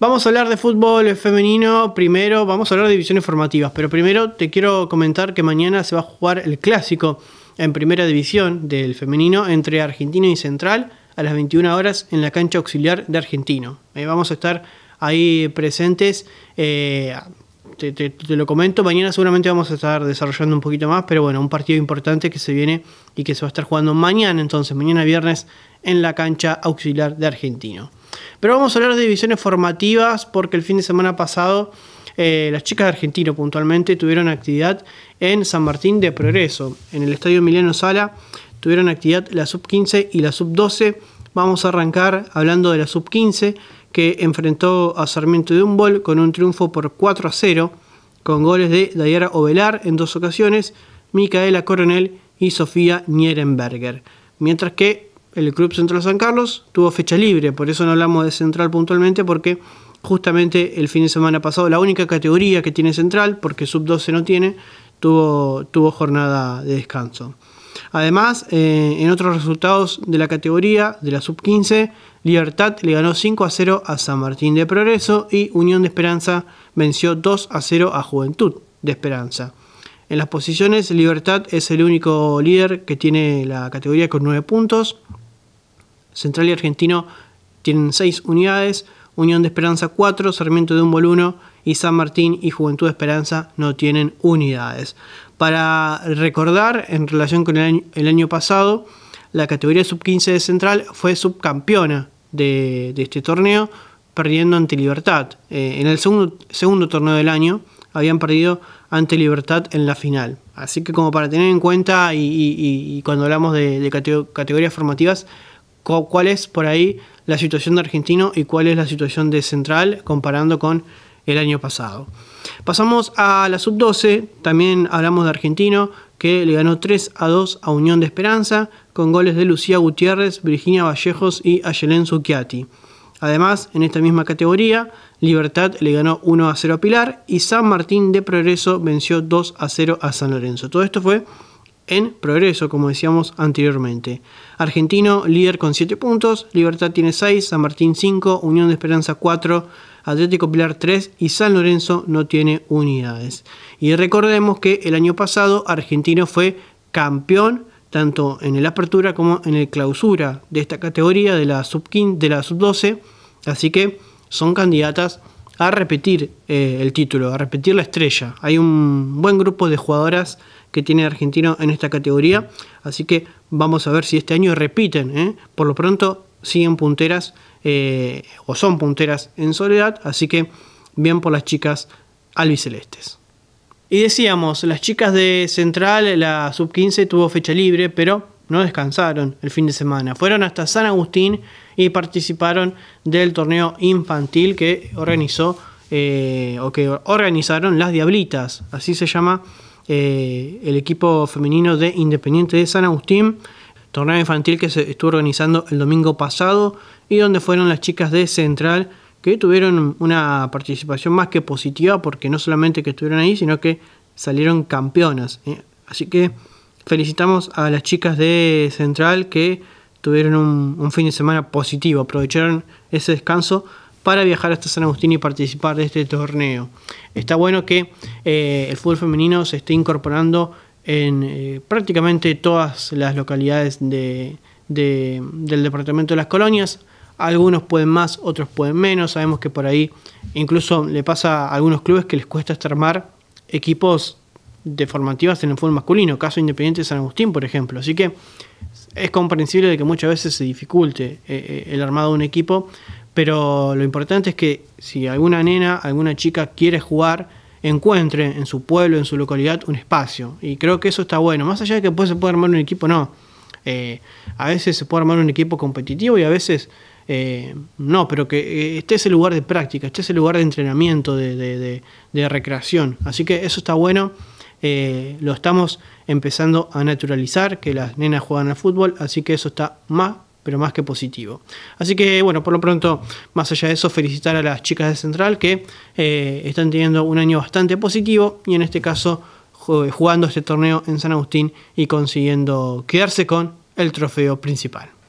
Vamos a hablar de fútbol femenino primero, vamos a hablar de divisiones formativas, pero primero te quiero comentar que mañana se va a jugar el clásico en primera división del femenino entre Argentino y Central a las 21 horas en la cancha auxiliar de Argentino. Eh, vamos a estar ahí presentes. Eh, te, te, lo comento, mañana seguramente vamos a estar desarrollando un poquito más, pero bueno, un partido importante que se viene y que se va a estar jugando mañana, entonces mañana viernes en la cancha auxiliar de Argentino. Pero vamos a hablar de divisiones formativas porque el fin de semana pasado eh, las chicas de Argentino puntualmente tuvieron actividad en San Martín de Progreso, en el Estadio Emiliano Sala. Tuvieron actividad la sub 15 y la sub 12. Vamos a arrancar hablando de la sub 15 que enfrentó a Sarmiento de Humboldt con un triunfo por 4 a 0 con goles de Dayara Ovelar en dos ocasiones, Micaela Coronel y Sofía Nierenberger. Mientras que el Club Central San Carlos tuvo fecha libre, por eso no hablamos de Central puntualmente, porque justamente el fin de semana pasado la única categoría que tiene Central, porque Sub 12 no tiene, tuvo, tuvo jornada de descanso. Además, eh, en otros resultados de la categoría de la Sub 15, Libertad le ganó 5 a 0 a San Martín de Progreso y Unión de Esperanza venció 2 a 0 a Juventud de Esperanza. En las posiciones, Libertad es el único líder que tiene la categoría con 9 puntos. Central y Argentino tienen 6 unidades, Unión de Esperanza 4, Sarmiento de Humboldt 1 y San Martín y Juventud de Esperanza no tienen unidades. Para recordar, en relación con el año, pasado, la categoría sub-15 de Central fue subcampeona de, este torneo, perdiendo ante Libertad. Eh, en el segundo, segundo torneo del año habían perdido ante Libertad en la final. Así que como para tener en cuenta y, cuando hablamos de, de categorías formativas, cuál es por ahí la situación de Argentino y cuál es la situación de Central comparando con el año pasado. Pasamos a la sub-12, también hablamos de Argentino, que le ganó 3 a 2 a Unión de Esperanza, con goles de Lucía Gutiérrez, Virginia Vallejos y Ayelen Zucchiati. Además, en esta misma categoría, Libertad le ganó 1 a 0 a Pilar y San Martín de Progreso venció 2 a 0 a San Lorenzo. Todo esto fue en progreso, como decíamos anteriormente. Argentino, líder con 7 puntos, Libertad tiene 6, San Martín 5, Unión de Esperanza 4, Atlético Pilar 3 y San Lorenzo no tiene unidades. Y recordemos que el año pasado Argentino fue campeón tanto en el apertura como en el clausura de esta categoría de la sub, de la sub 12, así que son candidatas a repetir eh, el título, a repetir la estrella. Hay un buen grupo de jugadoras que tiene argentino en esta categoría. Así que vamos a ver si este año repiten. ¿eh? Por lo pronto siguen punteras eh, o son punteras en soledad. Así que bien por las chicas albicelestes. Y decíamos, las chicas de Central, la sub-15 tuvo fecha libre, pero no descansaron el fin de semana. Fueron hasta San Agustín y participaron del torneo infantil que organizó eh, o que organizaron las Diablitas, así se llama eh, el equipo femenino de Independiente de San Agustín, torneo infantil que se estuvo organizando el domingo pasado y donde fueron las chicas de Central que tuvieron una participación más que positiva porque no solamente que estuvieron ahí, sino que salieron campeonas. Eh. Así que felicitamos a las chicas de Central que tuvieron un fin de semana positivo, aprovecharon ese descanso para viajar hasta San Agustín y participar de este torneo. Está bueno que eh, el fútbol femenino se esté incorporando en eh, prácticamente todas las localidades del departamento de las colonias. Algunos pueden más, otros pueden menos. Sabemos que por ahí incluso le pasa a algunos clubes que les cuesta armar equipos de formativas en el fútbol masculino, caso Independiente de San Agustín, por ejemplo. Así que es comprensible de que muchas veces se dificulte eh, el armado de un equipo pero lo importante es que si alguna nena, alguna chica quiere jugar, encuentre en su pueblo, en su localidad, un espacio. Y creo que eso está bueno. Más allá de que después se pueda armar un equipo, no. Eh, a veces se puede armar un equipo competitivo y a veces eh, no, pero que eh, este es el lugar de práctica, este es el lugar de entrenamiento, de, recreación. Así que eso está bueno. lo estamos empezando a naturalizar, que las nenas juegan al fútbol, así que eso está más pero más que positivo. Así que bueno, por lo pronto, más allá de eso, felicitar a las chicas de Central que eh, están teniendo un año bastante positivo y en este caso jugando este torneo en San Agustín y consiguiendo quedarse con el trofeo principal.